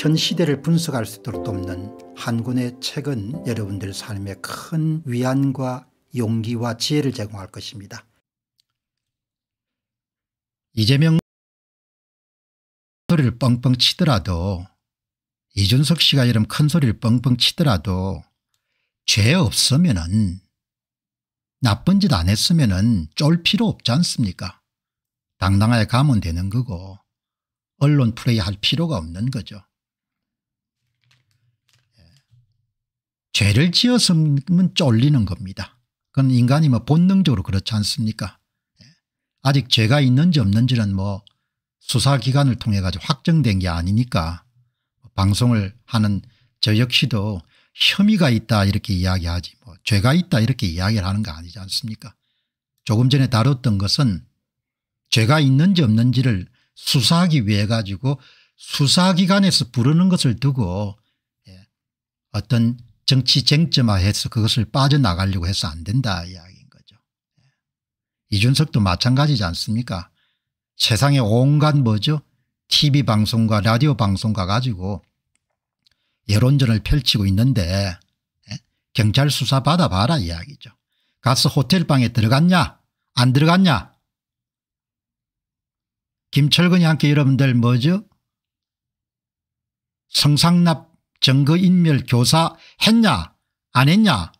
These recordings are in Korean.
현 시대를 분석할 수 있도록 돕는 한군의 책은 여러분들 삶에 큰 위안과 용기와 지혜를 제공할 것입니다. 이재명 소리를 뻥뻥 치더라도 이준석 씨가 이런 큰 소리를 뻥뻥 치더라도 죄 없으면은 나쁜 짓 안 했으면은 쫄 필요 없지 않습니까? 당당하게 가면 되는 거고 언론 플레이 할 필요가 없는 거죠. 죄를 지었으면 쫄리는 겁니다. 그건 인간이 뭐 본능적으로 그렇지 않습니까? 예. 아직 죄가 있는지 없는지는 뭐 수사기관을 통해 가지고 확정된 게 아니니까 뭐 방송을 하는 저 역시도 혐의가 있다 이렇게 이야기하지 뭐 죄가 있다 이렇게 이야기를 하는 거 아니지 않습니까? 조금 전에 다뤘던 것은 죄가 있는지 없는지를 수사하기 위해 가지고 수사기관에서 부르는 것을 두고 예, 어떤 정치 쟁점화해서 그것을 빠져나가려고 해서 안 된다 이야기인 거죠. 예. 이준석도 마찬가지지 않습니까 세상에 온갖 뭐죠 tv 방송과 라디오 방송가 가지고 여론전을 펼치고 있는데 예? 경찰 수사 받아봐라 이야기죠. 가서 호텔방에 들어갔냐 안 들어갔냐 김철근이 함께 여러분들 뭐죠 성상납 증거인멸 교사 했냐 안 했냐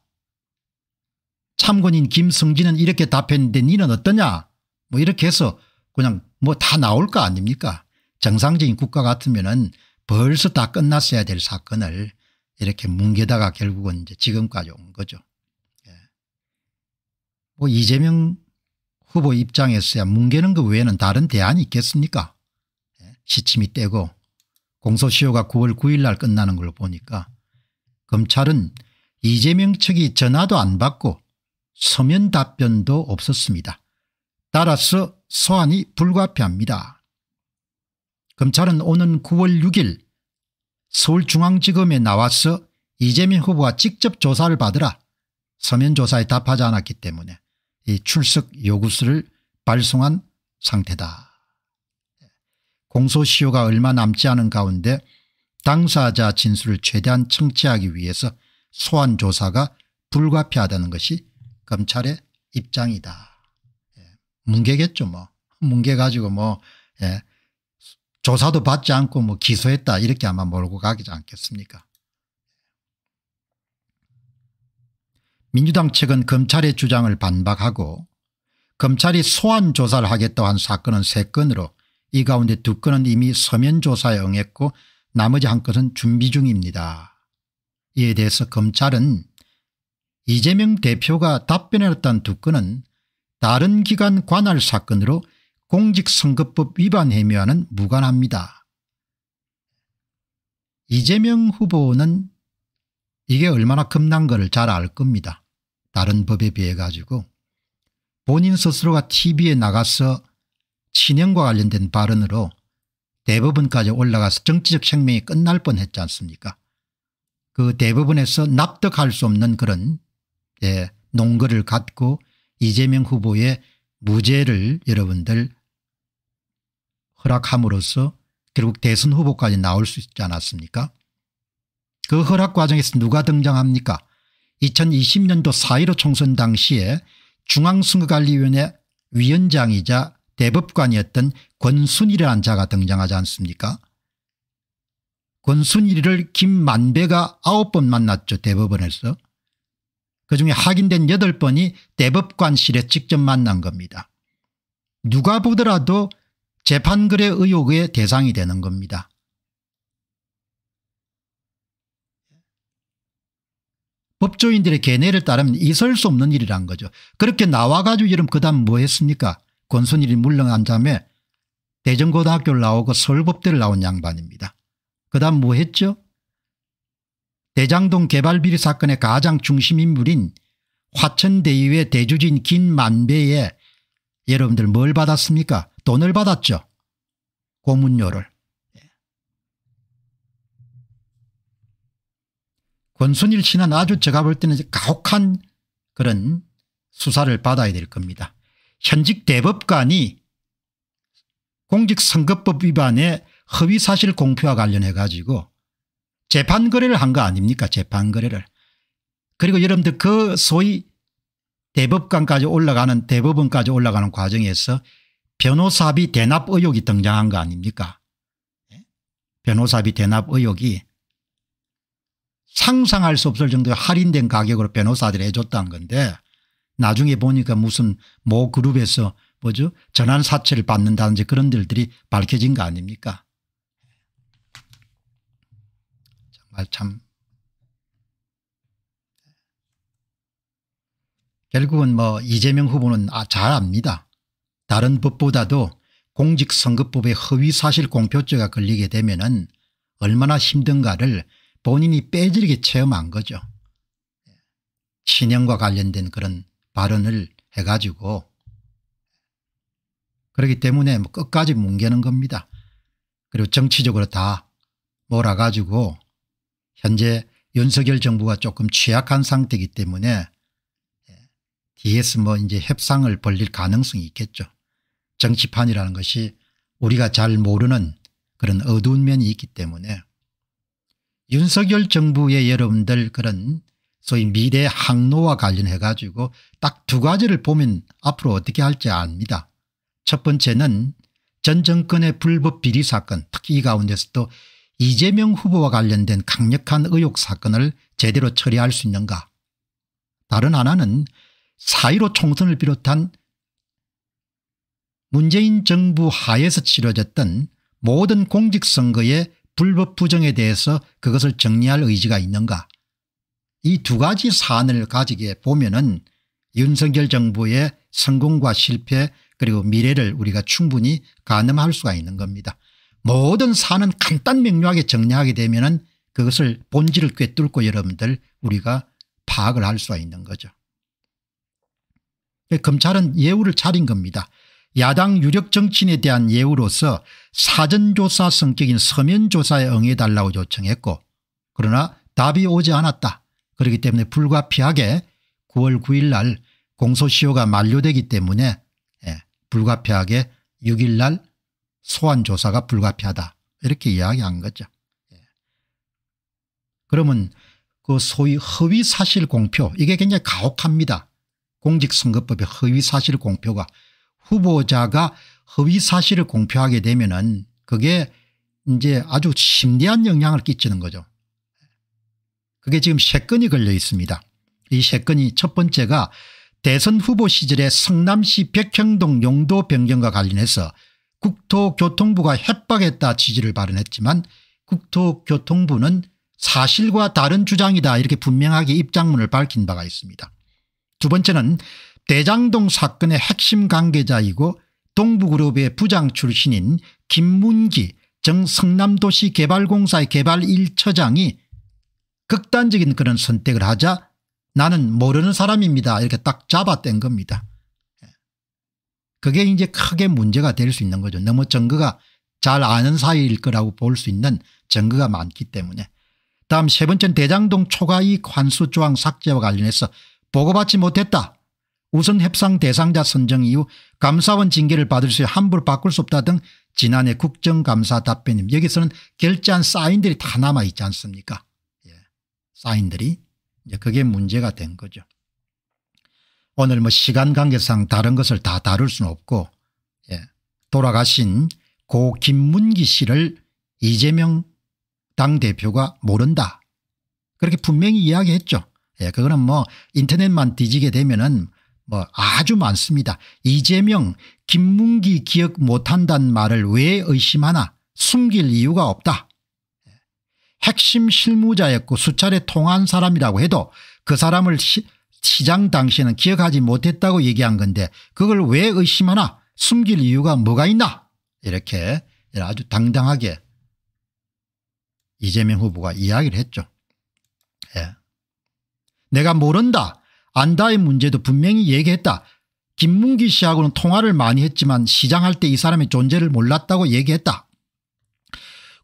참고인 김성진은 이렇게 답했는데 니는 어떠냐 뭐 이렇게 해서 그냥 뭐 다 나올 거 아닙니까 정상적인 국가 같으면 은 벌써 다 끝났어야 될 사건을 이렇게 뭉개다가 결국은 이제 지금까지 온 거죠. 예. 뭐 이재명 후보 입장에서야 뭉개는 것 외에는 다른 대안이 있겠습니까? 예. 시침이 떼고 공소시효가 9월 9일 날 끝나는 걸로 보니까 검찰은 이재명 측이 전화도 안 받고 서면 답변도 없었습니다. 따라서 소환이 불가피합니다. 검찰은 오는 9월 6일 서울중앙지검에 나와서 이재명 후보가 직접 조사를 받으라 서면 조사에 답하지 않았기 때문에 이 출석 요구서를 발송한 상태다. 공소시효가 얼마 남지 않은 가운데 당사자 진술을 최대한 청취하기 위해서 소환조사가 불가피하다는 것이 검찰의 입장이다. 예. 뭉개겠죠 뭐. 뭉개가지고 뭐 예. 조사도 받지 않고 뭐 기소했다 이렇게 아마 몰고 가지 않겠습니까 민주당 측은 검찰의 주장을 반박하고 검찰이 소환 조사를 하겠다고 한 사건은 3건으로 이 가운데 두 건은 이미 서면 조사에 응했고 나머지 한 건은 준비 중입니다. 이에 대해서 검찰은 이재명 대표가 답변했던 두 건은 다른 기관 관할 사건으로 공직선거법 위반 혐의와는 무관합니다. 이재명 후보는 이게 얼마나 겁난 거를 잘 알 겁니다. 다른 법에 비해 가지고 본인 스스로가 TV에 나가서 친형과 관련된 발언으로 대법원까지 올라가서 정치적 생명이 끝날 뻔했지 않습니까 그 대법원에서 납득할 수 없는 그런 예, 농거를 갖고 이재명 후보의 무죄를 여러분들 허락함으로써 결국 대선 후보까지 나올 수 있지 않았습니까 그 허락 과정에서 누가 등장합니까 2020년도 4.15 총선 당시에 중앙선거관리위원회 위원장이자 대법관이었던 권순일이라는 자가 등장하지 않습니까 권순일을 김만배가 아홉 번 만났죠 대법원에서. 그중에 확인된 여덟 번이 대법관실에 직접 만난 겁니다. 누가 보더라도 재판글의 의혹의 대상이 되는 겁니다. 법조인들의 견해를 따르면 있을 수 없는 일이란 거죠. 그렇게 나와가지고 이름 그다음 뭐 했습니까 권순일이 물러난 자매 대전고등학교를 나오고 서울법대를 나온 양반입니다. 그 다음 뭐 했죠? 대장동 개발비리 사건의 가장 중심인물인 화천대유의 대주주인 김만배에 여러분들 뭘 받았습니까? 돈을 받았죠. 고문료를. 예. 권순일 씨는 아주 제가 볼 때는 가혹한 그런 수사를 받아야 될 겁니다. 현직 대법관이 공직선거법 위반의 허위사실 공표와 관련해 가지고 재판거래를 한 거 아닙니까 재판거래를. 그리고 여러분들 그 소위 대법관까지 올라가는 대법원까지 올라가는 과정에서 변호사비 대납 의혹이 등장한 거 아닙니까 예? 변호사비 대납 의혹이 상상할 수 없을 정도의 할인된 가격으로 변호사들이 해줬다는 건데 나중에 보니까 무슨 모 그룹에서 뭐죠 전환 사채를 받는다든지 그런 일들이 밝혀진 거 아닙니까 정말 참 결국은 뭐 이재명 후보는 아, 잘 압니다. 다른 법보다도 공직선거법의 허위사실 공표죄가 걸리게 되면 은 얼마나 힘든가를 본인이 빼지르게 체험한 거죠. 예. 신형과 관련된 그런 발언을 해가지고 그렇기 때문에 뭐 끝까지 뭉개는 겁니다. 그리고 정치적으로 다 몰아가지고 현재 윤석열 정부가 조금 취약한 상태이기 때문에 DS 뭐 이제 협상을 벌릴 가능성이 있겠죠. 정치판이라는 것이 우리가 잘 모르는 그런 어두운 면이 있기 때문에 윤석열 정부의 여러분들 그런 소위 미래 항로와 관련해 가지고 딱 두 가지를 보면 앞으로 어떻게 할지 압니다. 첫 번째는 전 정권의 불법 비리 사건 특히 이 가운데서도 이재명 후보와 관련된 강력한 의혹 사건을 제대로 처리할 수 있는가 다른 하나는 사1로 총선을 비롯한 문재인 정부 하에서 치러졌던 모든 공직선거의 불법 부정에 대해서 그것을 정리할 의지가 있는가 이두 가지 사안을 가지게 보면은 윤석열 정부의 성공과 실패 그리고 미래를 우리가 충분히 가늠할 수가 있는 겁니다. 모든 사안은 간단 명료하게 정리하게 되면은 그것을 본질을 꿰뚫고 여러분들 우리가 파악을 할 수가 있는 거죠. 검찰은 예우를 차린 겁니다. 야당 유력 정치인에 대한 예우로서 사전조사 성격인 서면조사에 응해달라고 요청했고 그러나 답이 오지 않았다. 그렇기 때문에 불가피하게 9월 9일 날 공소시효가 만료되기 때문에 예, 불가피하게 6일 날 소환조사가 불가피하다 이렇게 이야기한 거죠. 예. 그러면 그 소위 허위사실 공표 이게 굉장히 가혹합니다. 공직선거법의 허위사실 공표가 후보자가 허위사실을 공표하게 되면 은 그게 이제 아주 심대한 영향을 끼치는 거죠. 그게 지금 세 건이 걸려 있습니다. 이세 건이 첫 번째가 대선 후보 시절에 성남시 백형동 용도 변경과 관련해서 국토교통부가 협박했다 지지를 발언했지만 국토교통부는 사실과 다른 주장이다 이렇게 분명하게 입장문을 밝힌 바가 있습니다. 두 번째는 대장동 사건의 핵심 관계자이고 동부그룹의 부장 출신인 김문기 정성남도시개발공사의 개발 1처장이 극단적인 그런 선택을 하자 나는 모르는 사람입니다 이렇게 딱 잡아뗀 겁니다. 그게 이제 크게 문제가 될 수 있는 거죠. 너무 증거가 잘 아는 사이일 거라고 볼 수 있는 증거가 많기 때문에. 다음 세 번째는 대장동 초과이익 환수 조항 삭제와 관련해서 보고받지 못했다. 우선 협상 대상자 선정 이후 감사원 징계를 받을 수 있어 함부로 바꿀 수 없다 등 지난해 국정감사 답변입니다 여기서는 결제한 사인들이 다 남아있지 않습니까 사인들이 이제 그게 문제가 된 거죠. 오늘 뭐 시간 관계상 다른 것을 다 다룰 수는 없고 예. 돌아가신 고 김문기 씨를 이재명 당대표가 모른다. 그렇게 분명히 이야기했죠. 예, 그거는 뭐 인터넷만 뒤지게 되면은 뭐 아주 많습니다. 이재명 김문기 기억 못한단 말을 왜 의심하나 숨길 이유가 없다. 핵심 실무자였고 수차례 통한 사람이라고 해도 그 사람을 시, 시장 당시에는 기억하지 못했다고 얘기한 건데 그걸 왜 의심하나 숨길 이유가 뭐가 있나 이렇게 아주 당당하게 이재명 후보가 이야기를 했죠. 예. 내가 모른다 안다의 문제도 분명히 얘기했다. 김문기 씨하고는 통화를 많이 했지만 시장할 때 이 사람의 존재를 몰랐다고 얘기했다.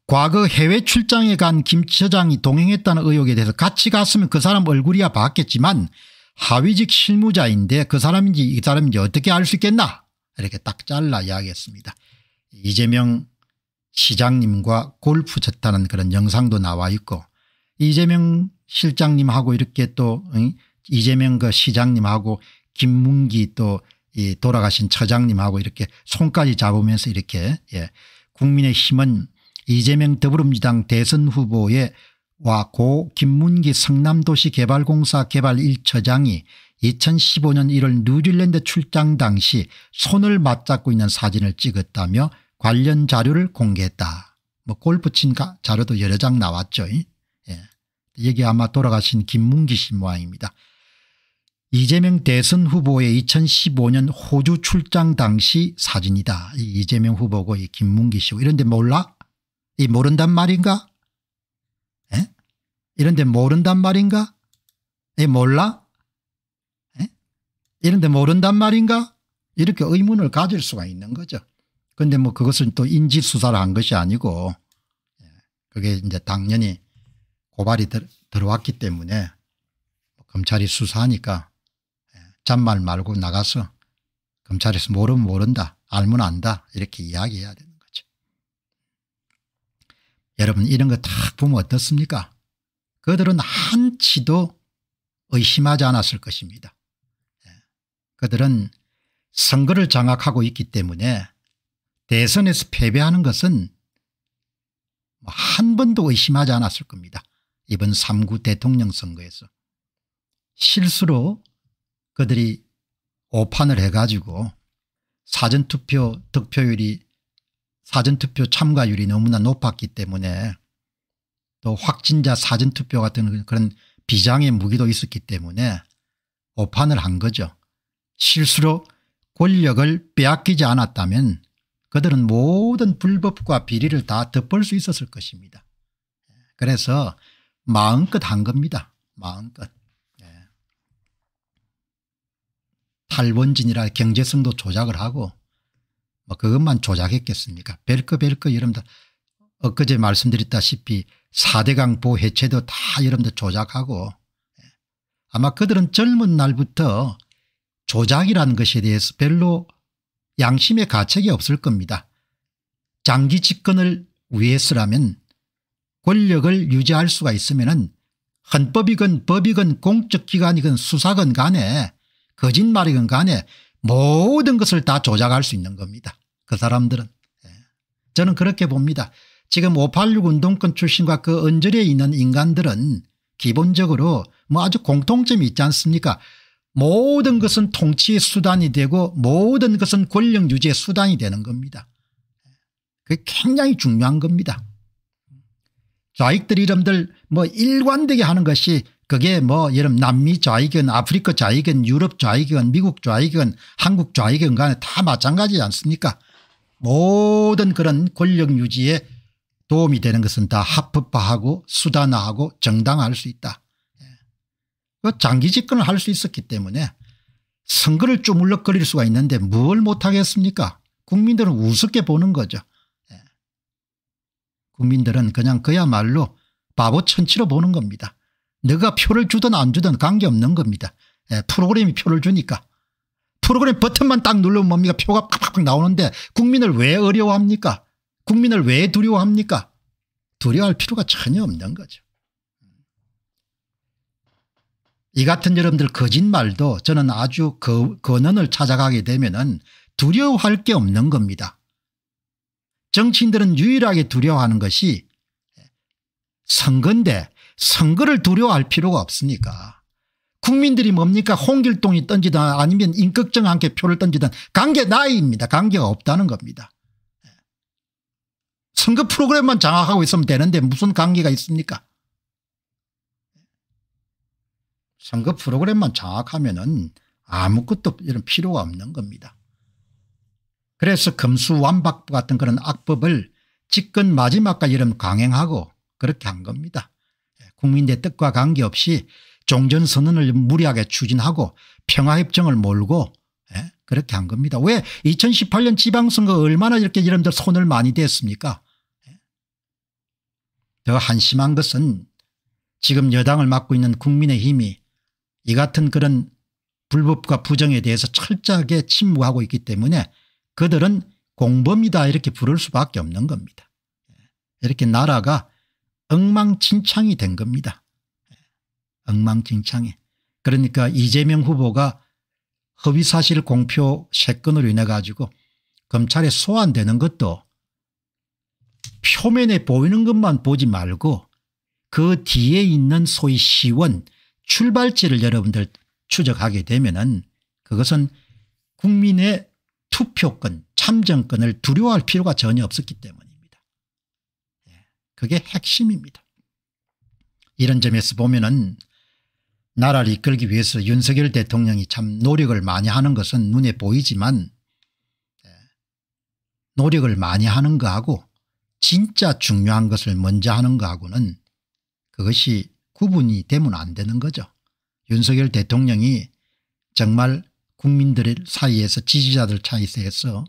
과거 해외 출장에 간 김 처장이 동행했다는 의혹에 대해서 같이 갔으면 그 사람 얼굴이야 봤겠지만 하위직 실무자인데 그 사람인지 이 사람인지 어떻게 알 수 있겠나 이렇게 딱 잘라 이야기했습니다. 이재명 시장님과 골프 쳤다는 그런 영상도 나와 있고 이재명 실장님하고 이렇게 또 이재명 그 시장님하고 김문기 또 돌아가신 처장님하고 이렇게 손까지 잡으면서 이렇게 예 국민의힘은 이재명 더불어민주당 대선 후보의 와고 김문기 성남도시 개발공사 개발 1처장이 2015년 1월 뉴질랜드 출장 당시 손을 맞잡고 있는 사진을 찍었다며 관련 자료를 공개했다. 뭐 골프 친 자료도 여러 장 나왔죠. 예. 여기 아마 돌아가신 김문기 씨 모양입니다. 이재명 대선 후보의 2015년 호주 출장 당시 사진이다. 이재명 후보고 김문기 씨고 이런데 몰라? 이 모른단 말인가? 에? 이런데 모른단 말인가? 이 몰라? 에? 이런데 모른단 말인가? 이렇게 의문을 가질 수가 있는 거죠. 그런데 뭐 그것은 또 인지수사를 한 것이 아니고 예, 그게 이제 당연히 고발이 들, 어왔기 때문에 뭐 검찰이 수사하니까 예, 잔말 말고 나가서 검찰에서 모르면 모른다 알면 안다 이렇게 이야기해야 된다. 여러분 이런 거딱 보면 어떻습니까 그들은 한치도 의심하지 않았을 것입니다. 예. 그들은 선거를 장악하고 있기 때문에 대선에서 패배하는 것은 뭐 한 번도 의심하지 않았을 겁니다. 이번 3구 대통령 선거에서. 실수로 그들이 오판을 해가지고 사전투표 득표율이 사전투표 참가율이 너무나 높았기 때문에 또 확진자 사전투표 같은 그런 비장의 무기도 있었기 때문에 오판을 한 거죠. 실수로 권력을 빼앗기지 않았다면 그들은 모든 불법과 비리를 다 덮을 수 있었을 것입니다. 그래서 마음껏 한 겁니다. 마음껏. 예. 탈원진이라 경제성도 조작을 하고 뭐 그것만 조작했겠습니까 별거 별거 여러분들 엊그제 말씀드렸다시피 4대강 보해체도 다 여러분들 조작하고 예. 아마 그들은 젊은 날부터 조작이라는 것에 대해서 별로 양심의 가책이 없을 겁니다. 장기 집권을 위해서라면 권력을 유지할 수가 있으면 은 헌법이건 법이건 공적기관이건 수사건 간에 거짓말이건 간에 모든 것을 다 조작할 수 있는 겁니다. 그 사람들은. 예. 저는 그렇게 봅니다. 지금 586 운동권 출신과 그 언저리에 있는 인간들은 기본적으로 뭐 아주 공통점이 있지 않습니까 모든 것은 통치의 수단이 되고 모든 것은 권력 유지의 수단이 되는 겁니다. 예. 그게 굉장히 중요한 겁니다. 좌익들 이름들 뭐 일관되게 하는 것이 그게 뭐 예를 남미 좌익은 아프리카 좌익은 유럽 좌익은 미국 좌익은 한국 좌익은 간에 다 마찬가지지 않습니까 모든 그런 권력 유지에 도움이 되는 것은 다 합법화하고 수단화하고 정당화할 수 있다 예. 그 장기 집권을 할 수 있었기 때문에 선거를 쪼물럭거릴 수가 있는데 뭘 못하겠습니까 국민들은 우습게 보는 거죠 예. 국민들은 그냥 그야말로 바보 천치로 보는 겁니다 네가 표를 주든 안 주든 관계없는 겁니다. 예, 프로그램이 표를 주니까. 프로그램 버튼만 딱 누르면 뭡니까 표가 팍팍 나오는데 국민을 왜 어려워합니까 국민을 왜 두려워합니까 두려워할 필요가 전혀 없는 거죠. 이 같은 여러분들 거짓말도 저는 아주 거, 근원을 찾아가게 되면 은 두려워할 게 없는 겁니다. 정치인들은 유일하게 두려워하는 것이 선거인데 선거를 두려워할 필요가 없으니까 국민들이 뭡니까 홍길동이 던지든 아니면 인격정 함께 표를 던지든 관계 나이입니다. 관계가 없다는 겁니다. 예. 선거 프로그램만 장악하고 있으면 되는데 무슨 관계가 있습니까 선거 프로그램만 장악하면 은 아무것도 이런 필요가 없는 겁니다. 그래서 금수완박부 같은 그런 악법을 집권 마지막까지 이런 강행하고 그렇게 한 겁니다. 국민대 뜻과 관계없이 종전선언을 무리하게 추진하고 평화협정을 몰고 예? 그렇게 한 겁니다. 왜 2018년 지방선거 얼마나 이렇게 여러분들 손을 많이 댔습니까 예? 더 한심한 것은 지금 여당을 맡고 있는 국민의힘이 이 같은 그런 불법과 부정에 대해서 철저하게 침묵하고 있기 때문에 그들은 공범이다 이렇게 부를 수밖에 없는 겁니다. 예. 이렇게 나라가 엉망진창이 된 겁니다. 엉망진창이. 그러니까 이재명 후보가 허위사실 공표 세건으로 인해 가지고 검찰에 소환되는 것도 표면에 보이는 것만 보지 말고 그 뒤에 있는 소위 시원 출발지를 여러분들 추적하게 되면 은 그것은 국민의 투표권 참정권을 두려워할 필요가 전혀 없었기 때문에 그게 핵심입니다. 이런 점에서 보면 은 나라를 이끌기 위해서 윤석열 대통령이 참 노력을 많이 하는 것은 눈에 보이지만 예, 노력을 많이 하는 거하고 진짜 중요한 것을 먼저 하는 거하고는 그것이 구분이 되면 안 되는 거죠. 윤석열 대통령이 정말 국민들 사이에서 지지자들 차이에서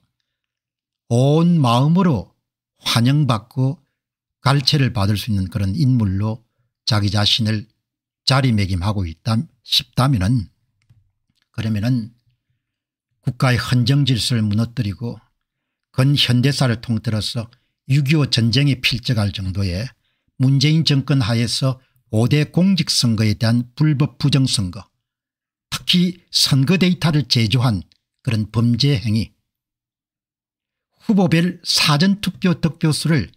온 마음으로 환영받고 갈채를 받을 수 있는 그런 인물로 자기 자신을 자리매김하고 있다 싶다면은 그러면은 국가의 헌정 질서를 무너뜨리고 근현대사를 통틀어서 6.25 전쟁에 필적할 정도의 문재인 정권 하에서 5대 공직선거에 대한 불법 부정선거 특히 선거 데이터를 제조한 그런 범죄 행위 후보별 사전투표 득표수를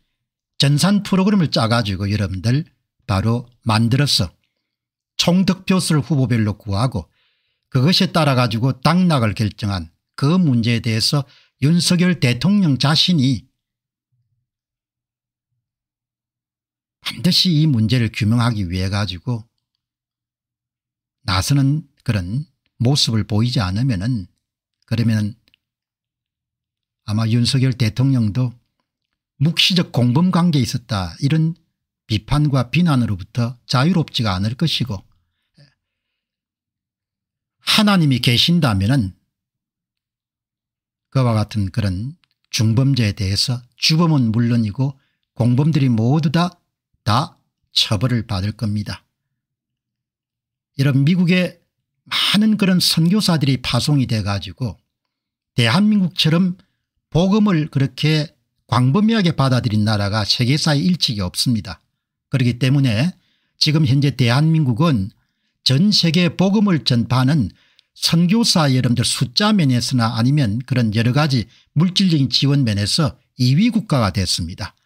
전산 프로그램을 짜가지고 여러분들 바로 만들어서 총득표수를 후보별로 구하고 그것에 따라 가지고 당락을 결정한 그 문제에 대해서 윤석열 대통령 자신이 반드시 이 문제를 규명하기 위해 가지고 나서는 그런 모습을 보이지 않으면 그러면 아마 윤석열 대통령도 묵시적 공범 관계에 있었다 이런 비판과 비난으로부터 자유롭지가 않을 것이고 하나님이 계신다면 그와 같은 그런 중범죄에 대해서 주범은 물론이고 공범들이 모두 다, 다 처벌을 받을 겁니다. 이런 미국의 많은 그런 선교사들이 파송이 돼가지고 대한민국처럼 복음을 그렇게 광범위하게 받아들인 나라가 세계사에 일치가 없습니다. 그렇기 때문에 지금 현재 대한민국은 전 세계 복음을 전파하는 선교사 여러분들 숫자 면에서나 아니면 그런 여러 가지 물질적인 지원 면에서 2위 국가가 됐습니다.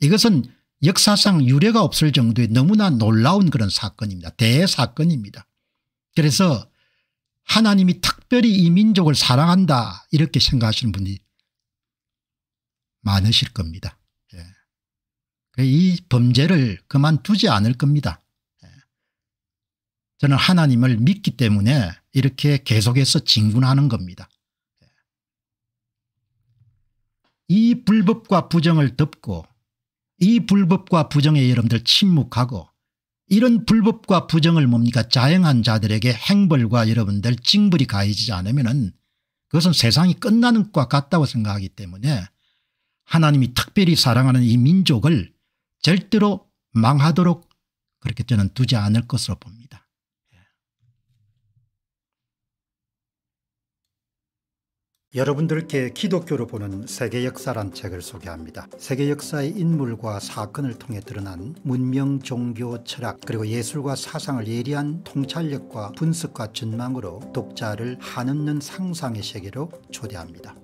이것은 역사상 유례가 없을 정도의 너무나 놀라운 그런 사건입니다. 대사건입니다. 그래서 하나님이 특별히 이 민족을 사랑한다 이렇게 생각하시는 분이 많으실 겁니다. 예. 이 범죄를 그만두지 않을 겁니다. 예. 저는 하나님을 믿기 때문에 이렇게 계속해서 진군하는 겁니다. 예. 이 불법과 부정을 덮고 이 불법과 부정에 여러분들 침묵하고 이런 불법과 부정을 뭡니까 자행한 자들에게 행벌과 여러분들 징벌이 가해지지 않으면 은 그것은 세상이 끝나는 것과 같다고 생각하기 때문에 하나님이 특별히 사랑하는 이 민족을 절대로 망하도록 그렇게 저는 두지 않을 것으로 봅니다. 예. 여러분들께 기독교로 보는 세계 역사란 책을 소개합니다. 세계 역사의 인물과 사건을 통해 드러난 문명, 종교, 철학 그리고 예술과 사상을 예리한 통찰력과 분석과 전망으로 독자를 한없는 상상의 세계로 초대합니다.